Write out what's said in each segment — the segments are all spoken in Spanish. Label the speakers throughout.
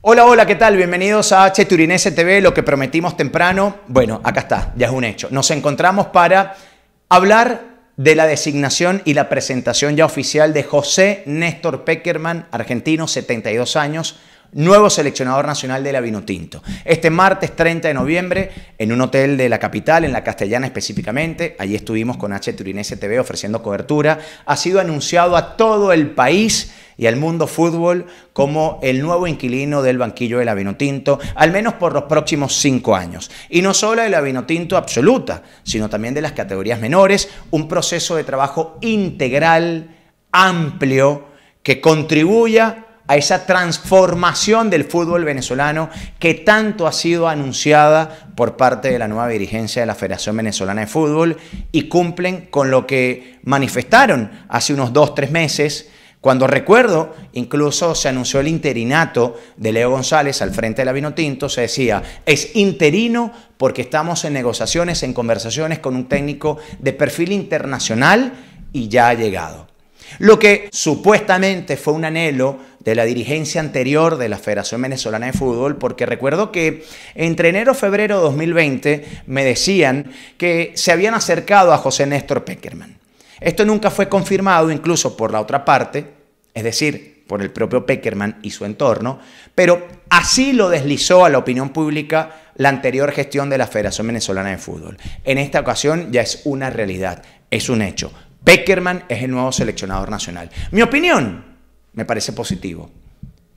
Speaker 1: Hola, hola, ¿qué tal? Bienvenidos a H Turinese TV, lo que prometimos temprano. Bueno, acá está, ya es un hecho. Nos encontramos para hablar de la designación y la presentación ya oficial de José Néstor Peckerman, argentino, 72 años, nuevo seleccionador nacional de la Vinotinto. Este martes 30 de noviembre, en un hotel de la capital, en la Castellana específicamente, allí estuvimos con H. Turinese TV ofreciendo cobertura, ha sido anunciado a todo el país y al mundo fútbol como el nuevo inquilino del banquillo del la Vinotinto, al menos por los próximos cinco años. Y no solo de la Vinotinto absoluta, sino también de las categorías menores, un proceso de trabajo integral, amplio, que contribuya a esa transformación del fútbol venezolano que tanto ha sido anunciada por parte de la nueva dirigencia de la Federación Venezolana de Fútbol y cumplen con lo que manifestaron hace unos dos, tres meses. Cuando recuerdo, incluso se anunció el interinato de Leo González al frente de la Vinotinto, se decía, es interino porque estamos en negociaciones, en conversaciones con un técnico de perfil internacional y ya ha llegado. Lo que supuestamente fue un anhelo de la dirigencia anterior de la Federación Venezolana de Fútbol, porque recuerdo que entre enero y febrero de 2020 me decían que se habían acercado a José Néstor Peckerman. Esto nunca fue confirmado incluso por la otra parte, es decir, por el propio Peckerman y su entorno, pero así lo deslizó a la opinión pública la anterior gestión de la Federación Venezolana de Fútbol. En esta ocasión ya es una realidad, es un hecho. Beckerman es el nuevo seleccionador nacional. Mi opinión me parece positivo.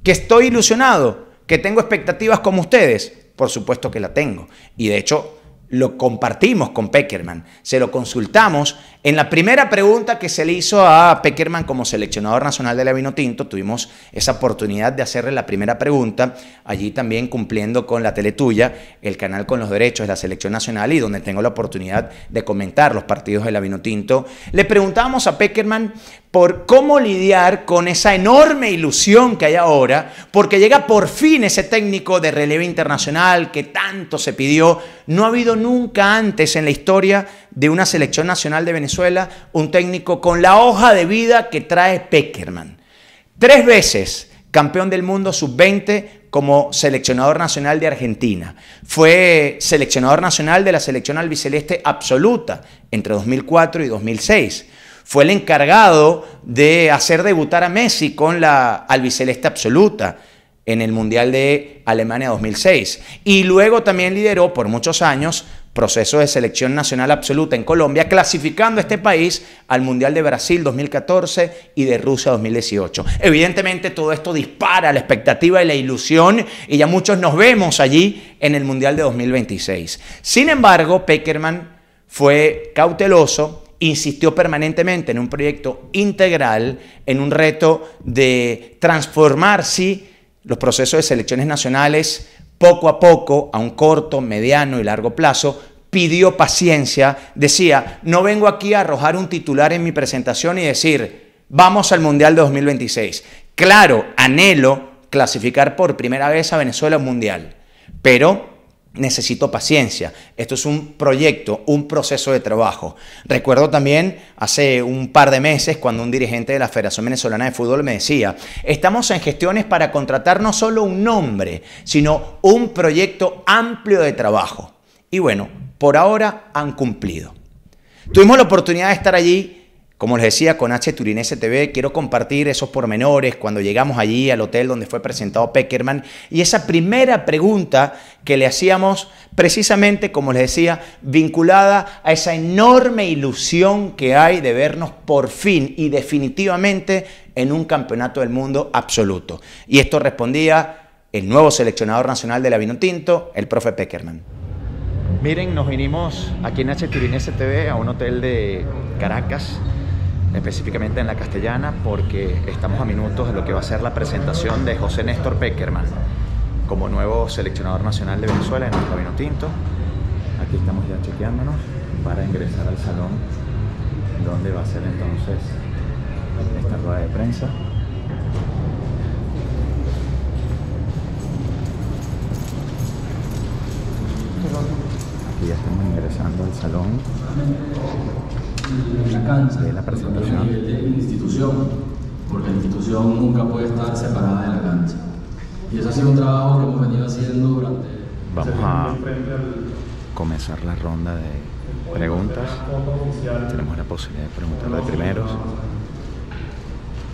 Speaker 1: Que estoy ilusionado, que tengo expectativas como ustedes, por supuesto que la tengo. Y de hecho, lo compartimos con Peckerman, se lo consultamos. En la primera pregunta que se le hizo a Peckerman como seleccionador nacional de la Tinto, tuvimos esa oportunidad de hacerle la primera pregunta, allí también cumpliendo con la Teletuya, el canal con los derechos de la selección nacional y donde tengo la oportunidad de comentar los partidos de la Tinto. Le preguntamos a Peckerman por cómo lidiar con esa enorme ilusión que hay ahora, porque llega por fin ese técnico de relevo internacional que tanto se pidió. No ha habido nunca antes en la historia de una selección nacional de Venezuela un técnico con la hoja de vida que trae Peckerman. Tres veces campeón del mundo sub-20 como seleccionador nacional de Argentina. Fue seleccionador nacional de la selección albiceleste absoluta entre 2004 y 2006 fue el encargado de hacer debutar a Messi con la albiceleste absoluta en el Mundial de Alemania 2006. Y luego también lideró por muchos años proceso de selección nacional absoluta en Colombia, clasificando a este país al Mundial de Brasil 2014 y de Rusia 2018. Evidentemente todo esto dispara la expectativa y la ilusión y ya muchos nos vemos allí en el Mundial de 2026. Sin embargo, Peckerman fue cauteloso insistió permanentemente en un proyecto integral, en un reto de transformar, los procesos de selecciones nacionales poco a poco, a un corto, mediano y largo plazo, pidió paciencia, decía, no vengo aquí a arrojar un titular en mi presentación y decir, vamos al Mundial de 2026. Claro, anhelo clasificar por primera vez a Venezuela al Mundial, pero necesito paciencia. Esto es un proyecto, un proceso de trabajo. Recuerdo también hace un par de meses cuando un dirigente de la Federación Venezolana de Fútbol me decía, estamos en gestiones para contratar no solo un nombre, sino un proyecto amplio de trabajo. Y bueno, por ahora han cumplido. Tuvimos la oportunidad de estar allí como les decía, con H Turinese TV quiero compartir esos pormenores cuando llegamos allí al hotel donde fue presentado Peckerman y esa primera pregunta que le hacíamos precisamente, como les decía, vinculada a esa enorme ilusión que hay de vernos por fin y definitivamente en un campeonato del mundo absoluto. Y esto respondía el nuevo seleccionador nacional de la Tinto, el profe Peckerman. Miren, nos vinimos aquí en H Turinese TV a un hotel de Caracas específicamente en la castellana, porque estamos a minutos de lo que va a ser la presentación de José Néstor Peckerman como nuevo seleccionador nacional de Venezuela en un Camino tinto. Aquí estamos ya chequeándonos para ingresar al salón donde va a ser entonces esta rueda de prensa. Aquí ya estamos ingresando al salón de la cancha, eh, de la institución,
Speaker 2: porque la institución nunca puede estar separada de la cancha. Y eso ha sido un trabajo que hemos venido haciendo durante... Vamos a
Speaker 1: comenzar la ronda de preguntas. Tenemos la posibilidad de preguntarle de primeros.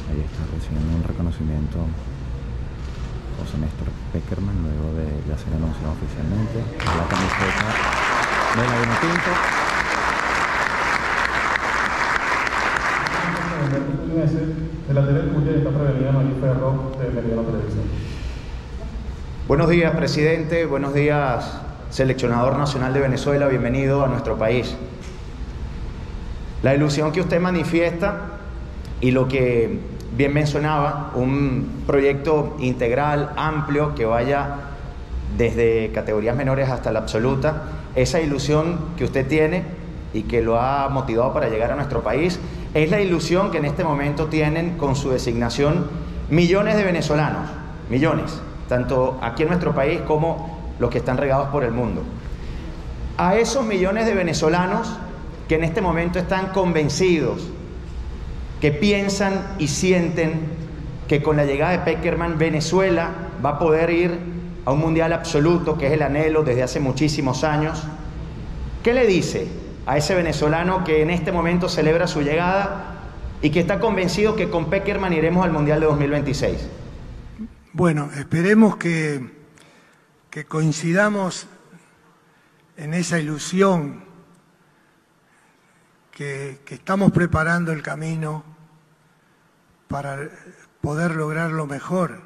Speaker 1: Ahí está recibiendo un reconocimiento José Néstor Peckerman, luego de ya ser anunciado oficialmente. La camiseta de la Vinotinto. Buenos días, presidente. Buenos días, seleccionador nacional de Venezuela. Bienvenido a nuestro país. La ilusión que usted manifiesta y lo que bien mencionaba, un proyecto integral, amplio, que vaya desde categorías menores hasta la absoluta, esa ilusión que usted tiene y que lo ha motivado para llegar a nuestro país es la ilusión que en este momento tienen con su designación millones de venezolanos, millones, tanto aquí en nuestro país como los que están regados por el mundo. A esos millones de venezolanos que en este momento están convencidos, que piensan y sienten que con la llegada de Peckerman Venezuela va a poder ir a un mundial absoluto, que es el anhelo desde hace muchísimos años, ¿qué le dice? a ese venezolano que en este momento celebra su llegada y que está convencido que con Peckerman iremos al Mundial de 2026.
Speaker 2: Bueno, esperemos que, que coincidamos en esa ilusión que, que estamos preparando el camino para poder lograr lo mejor.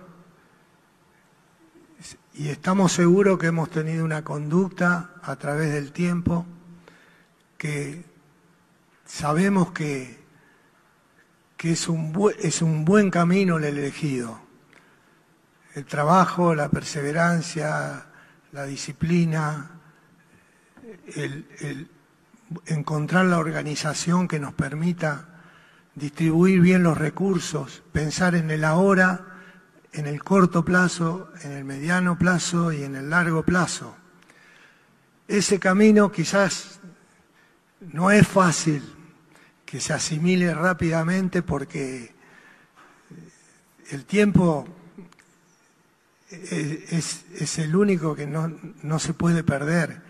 Speaker 2: Y estamos seguros que hemos tenido una conducta a través del tiempo que sabemos que, que es, un es un buen camino el elegido. El trabajo, la perseverancia, la disciplina, el, encontrar la organización que nos permita distribuir bien los recursos, pensar en el ahora, en el corto plazo, en el mediano plazo y en el largo plazo. Ese camino quizás no es fácil que se asimile rápidamente porque eh, el tiempo eh, es, el único que no, no, se puede perder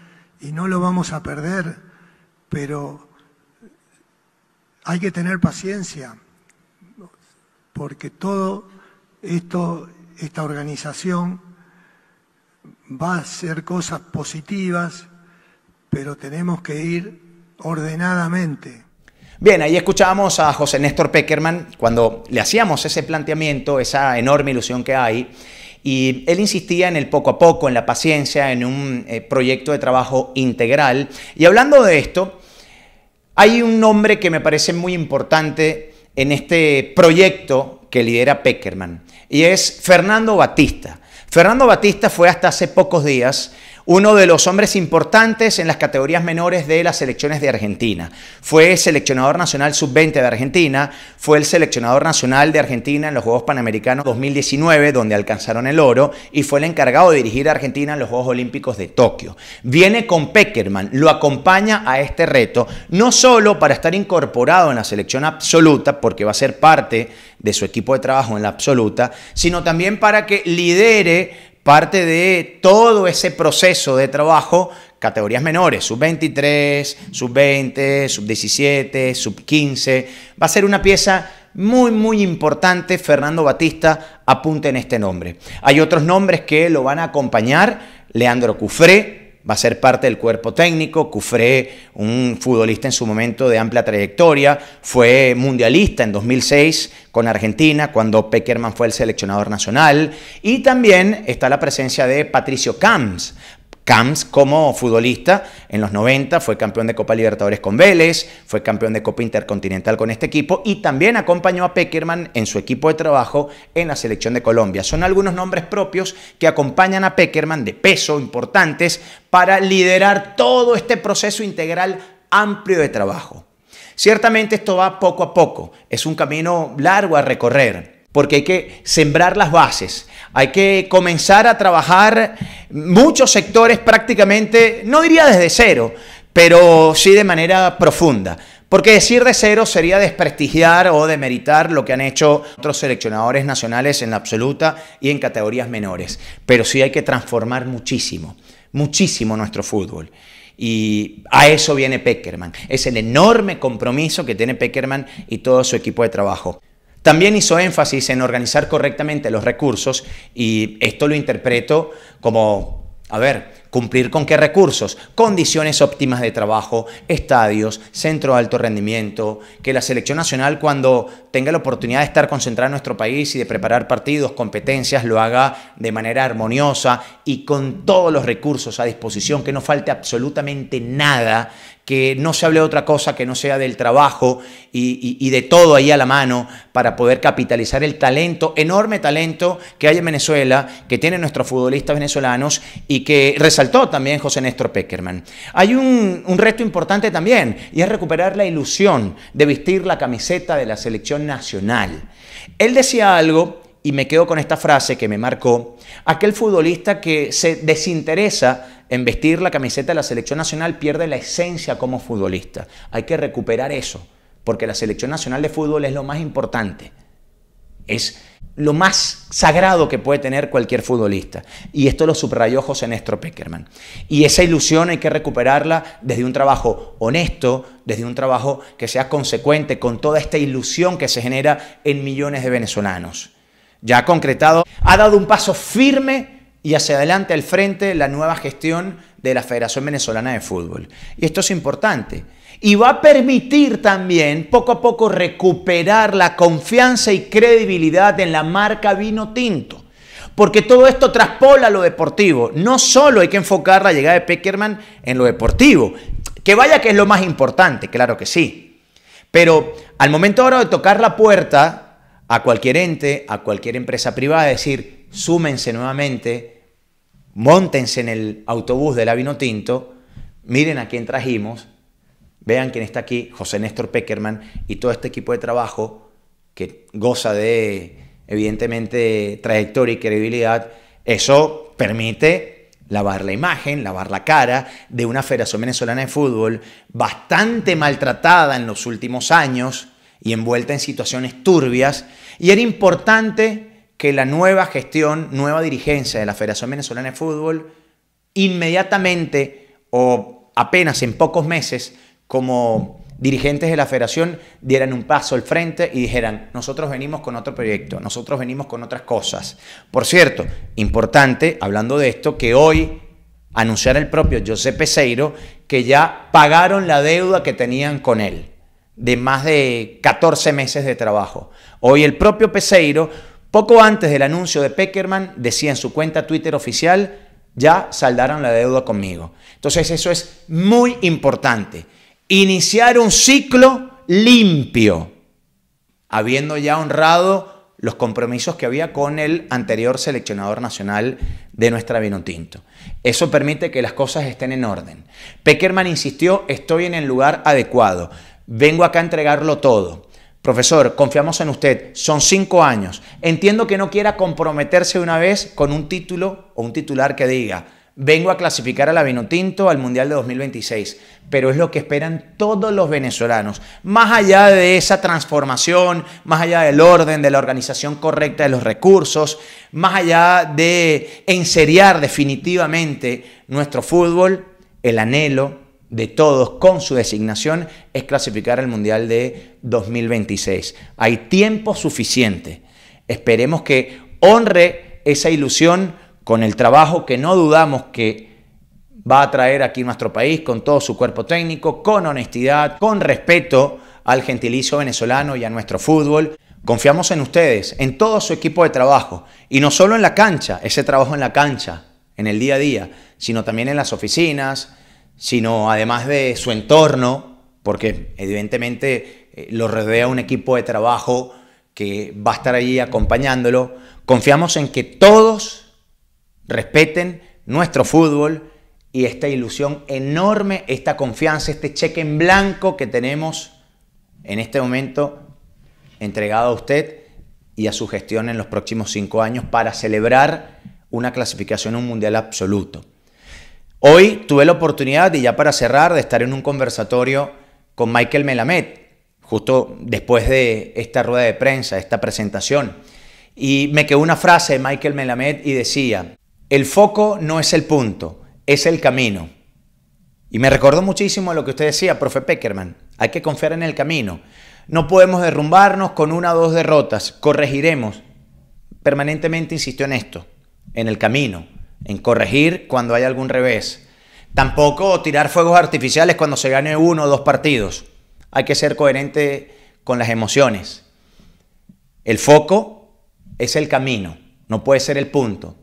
Speaker 2: y no lo vamos a perder, pero hay que tener paciencia porque todo esto, esta organización va a ser cosas positivas, pero tenemos que ir ordenadamente.
Speaker 1: Bien, ahí escuchábamos a José Néstor Peckerman cuando le hacíamos ese planteamiento, esa enorme ilusión que hay, y él insistía en el poco a poco, en la paciencia, en un eh, proyecto de trabajo integral. Y hablando de esto, hay un nombre que me parece muy importante en este proyecto que lidera Peckerman, y es Fernando Batista. Fernando Batista fue hasta hace pocos días uno de los hombres importantes en las categorías menores de las selecciones de Argentina. Fue seleccionador nacional sub-20 de Argentina, fue el seleccionador nacional de Argentina en los Juegos Panamericanos 2019, donde alcanzaron el oro, y fue el encargado de dirigir a Argentina en los Juegos Olímpicos de Tokio. Viene con Peckerman, lo acompaña a este reto, no solo para estar incorporado en la selección absoluta, porque va a ser parte de su equipo de trabajo en la absoluta, sino también para que lidere parte de todo ese proceso de trabajo, categorías menores, sub 23, sub 20, sub 17, sub 15. Va a ser una pieza muy, muy importante. Fernando Batista, apunte en este nombre. Hay otros nombres que lo van a acompañar. Leandro Cufré, va a ser parte del cuerpo técnico. Cufré, un futbolista en su momento de amplia trayectoria, fue mundialista en 2006 con Argentina, cuando Peckerman fue el seleccionador nacional. Y también está la presencia de Patricio Camps camps como futbolista en los 90, fue campeón de Copa Libertadores con Vélez, fue campeón de Copa Intercontinental con este equipo y también acompañó a Peckerman en su equipo de trabajo en la selección de Colombia. Son algunos nombres propios que acompañan a Peckerman de peso importantes para liderar todo este proceso integral amplio de trabajo. Ciertamente esto va poco a poco, es un camino largo a recorrer porque hay que sembrar las bases, hay que comenzar a trabajar muchos sectores prácticamente, no diría desde cero, pero sí de manera profunda. Porque decir de cero sería desprestigiar o demeritar lo que han hecho otros seleccionadores nacionales en la absoluta y en categorías menores. Pero sí hay que transformar muchísimo, muchísimo nuestro fútbol. Y a eso viene Peckerman. Es el enorme compromiso que tiene Peckerman y todo su equipo de trabajo. También hizo énfasis en organizar correctamente los recursos y esto lo interpreto como, a ver, ¿Cumplir con qué recursos? Condiciones óptimas de trabajo, estadios, centro de alto rendimiento, que la selección nacional cuando tenga la oportunidad de estar concentrada en nuestro país y de preparar partidos, competencias, lo haga de manera armoniosa y con todos los recursos a disposición, que no falte absolutamente nada que no se hable de otra cosa que no sea del trabajo y, de todo ahí a la mano para poder capitalizar el talento, enorme talento que hay en Venezuela, que tienen nuestros futbolistas venezolanos y que Saltó también José Néstor Peckerman. Hay un, un reto importante también y es recuperar la ilusión de vestir la camiseta de la selección nacional. Él decía algo y me quedo con esta frase que me marcó, aquel futbolista que se desinteresa en vestir la camiseta de la selección nacional pierde la esencia como futbolista. Hay que recuperar eso, porque la selección nacional de fútbol es lo más importante. Es lo más sagrado que puede tener cualquier futbolista. Y esto lo subrayó José Néstor Peckerman. Y esa ilusión hay que recuperarla desde un trabajo honesto, desde un trabajo que sea consecuente con toda esta ilusión que se genera en millones de venezolanos. Ya concretado, ha dado un paso firme y hacia adelante, al frente, la nueva gestión de la Federación Venezolana de Fútbol. Y esto es importante. Y va a permitir también poco a poco recuperar la confianza y credibilidad en la marca vino tinto. Porque todo esto traspola lo deportivo. No solo hay que enfocar la llegada de Peckerman en lo deportivo. Que vaya que es lo más importante, claro que sí. Pero al momento ahora de tocar la puerta a cualquier ente, a cualquier empresa privada, decir, súmense nuevamente, montense en el autobús del Avino Tinto, miren a quién trajimos, vean quién está aquí, José Néstor Peckerman y todo este equipo de trabajo que goza de, evidentemente, trayectoria y credibilidad. Eso permite lavar la imagen, lavar la cara de una Federación Venezolana de Fútbol bastante maltratada en los últimos años y envuelta en situaciones turbias. Y era importante que la nueva gestión, nueva dirigencia de la Federación Venezolana de Fútbol, inmediatamente o apenas en pocos meses, como dirigentes de la federación dieran un paso al frente y dijeran, nosotros venimos con otro proyecto, nosotros venimos con otras cosas. Por cierto, importante, hablando de esto, que hoy anunciara el propio José Peseiro que ya pagaron la deuda que tenían con él, de más de 14 meses de trabajo. Hoy el propio Peseiro poco antes del anuncio de Peckerman, decía en su cuenta Twitter oficial, ya saldaron la deuda conmigo. Entonces eso es muy importante. Iniciar un ciclo limpio, habiendo ya honrado los compromisos que había con el anterior seleccionador nacional de nuestra Vinotinto. Eso permite que las cosas estén en orden. Peckerman insistió, estoy en el lugar adecuado, vengo acá a entregarlo todo. Profesor, confiamos en usted, son cinco años. Entiendo que no quiera comprometerse una vez con un título o un titular que diga, vengo a clasificar a la Vinotinto al Mundial de 2026, pero es lo que esperan todos los venezolanos, más allá de esa transformación, más allá del orden, de la organización correcta de los recursos, más allá de enseriar definitivamente nuestro fútbol, el anhelo, de todos con su designación es clasificar el Mundial de 2026. Hay tiempo suficiente. Esperemos que honre esa ilusión con el trabajo que no dudamos que va a traer aquí nuestro país con todo su cuerpo técnico, con honestidad, con respeto al gentilicio venezolano y a nuestro fútbol. Confiamos en ustedes, en todo su equipo de trabajo y no solo en la cancha, ese trabajo en la cancha, en el día a día, sino también en las oficinas, sino además de su entorno, porque evidentemente eh, lo rodea un equipo de trabajo que va a estar allí acompañándolo. Confiamos en que todos respeten nuestro fútbol y esta ilusión enorme, esta confianza, este cheque en blanco que tenemos en este momento entregado a usted y a su gestión en los próximos cinco años para celebrar una clasificación, un mundial absoluto. Hoy tuve la oportunidad, y ya para cerrar, de estar en un conversatorio con Michael Melamed, justo después de esta rueda de prensa, esta presentación. Y me quedó una frase de Michael Melamed y decía, el foco no es el punto, es el camino. Y me recordó muchísimo lo que usted decía, profe Peckerman, hay que confiar en el camino. No podemos derrumbarnos con una o dos derrotas, corregiremos. Permanentemente insistió en esto, en el camino, en corregir cuando hay algún revés. Tampoco tirar fuegos artificiales cuando se gane uno o dos partidos. Hay que ser coherente con las emociones. El foco es el camino, no puede ser el punto.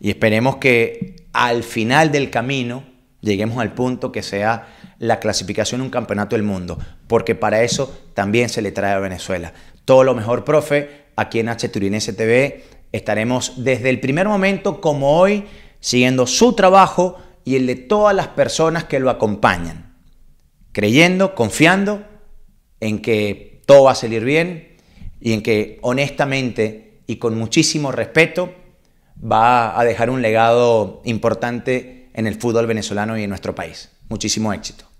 Speaker 1: Y esperemos que al final del camino lleguemos al punto que sea la clasificación un campeonato del mundo, porque para eso también se le trae a Venezuela. Todo lo mejor, profe, aquí en H STV. TV. Estaremos desde el primer momento, como hoy, siguiendo su trabajo y el de todas las personas que lo acompañan, creyendo, confiando en que todo va a salir bien y en que honestamente y con muchísimo respeto va a dejar un legado importante en el fútbol venezolano y en nuestro país. Muchísimo éxito.